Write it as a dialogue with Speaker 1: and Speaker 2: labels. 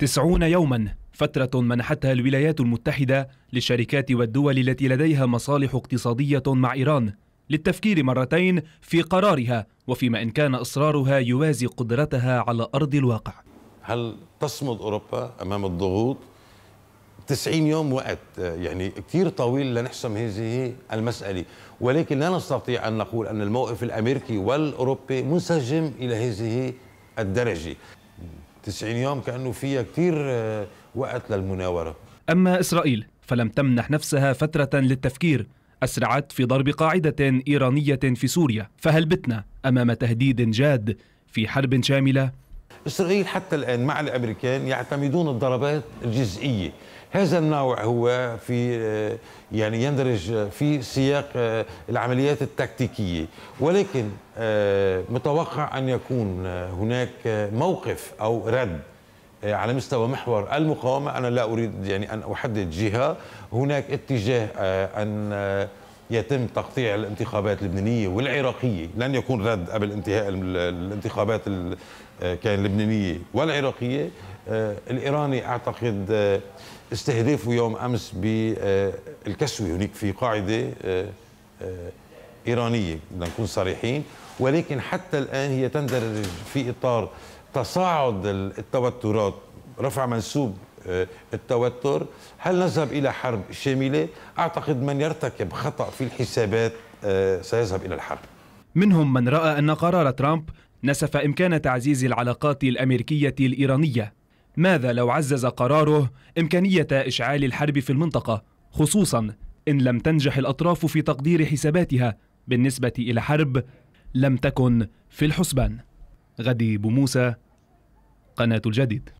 Speaker 1: تسعون يوما فترة منحتها الولايات المتحدة للشركات والدول التي لديها مصالح اقتصادية مع إيران للتفكير مرتين في قرارها وفيما إن كان إصرارها يوازي قدرتها على أرض الواقع
Speaker 2: هل تصمد أوروبا أمام الضغوط 90 يوم وقت يعني كثير طويل لنحسم هذه المسألة ولكن لا نستطيع أن نقول أن الموقف الأمريكي والأوروبي منسجم إلى هذه الدرجة 90 يوم كانه فيها كثير آه، وقت للمناوره اما اسرائيل فلم تمنح نفسها
Speaker 1: فتره للتفكير اسرعت في ضرب قاعده ايرانيه في سوريا فهل بتنا
Speaker 2: امام تهديد جاد في حرب شامله إسرائيل حتى الآن مع الأمريكان يعتمدون الضربات الجزئية هذا النوع هو في آه، يعني يندرج في سياق آه، العمليات التكتيكية ولكن آه، متوقع أن يكون هناك موقف أو رد على مستوى محور المقاومة أنا لا أريد يعني أن أحدد جهة هناك اتجاه أن يتم تقطيع الانتخابات اللبنانيه والعراقيه لن يكون رد قبل انتهاء الانتخابات آه، كان اللبنانيه والعراقيه آه، الايراني اعتقد آه، استهدافه يوم امس بالكسوه هناك في قاعده ايرانيه بدنا نكون صريحين ولكن حتى الان هي تندرج في اطار تصاعد التوترات رفع منسوب آه، التوتر هل نذهب إلى حرب شاملة؟ أعتقد من يرتكب خطأ في الحسابات آه، سيذهب إلى الحرب
Speaker 1: منهم من رأى أن قرار ترامب نسف إمكان تعزيز العلاقات الأمريكية الإيرانية ماذا لو عزز قراره إمكانية إشعال الحرب في المنطقة خصوصا إن لم تنجح الأطراف في تقدير حساباتها بالنسبة إلى حرب لم تكن في الحسبان غدي بوموسى قناة الجديد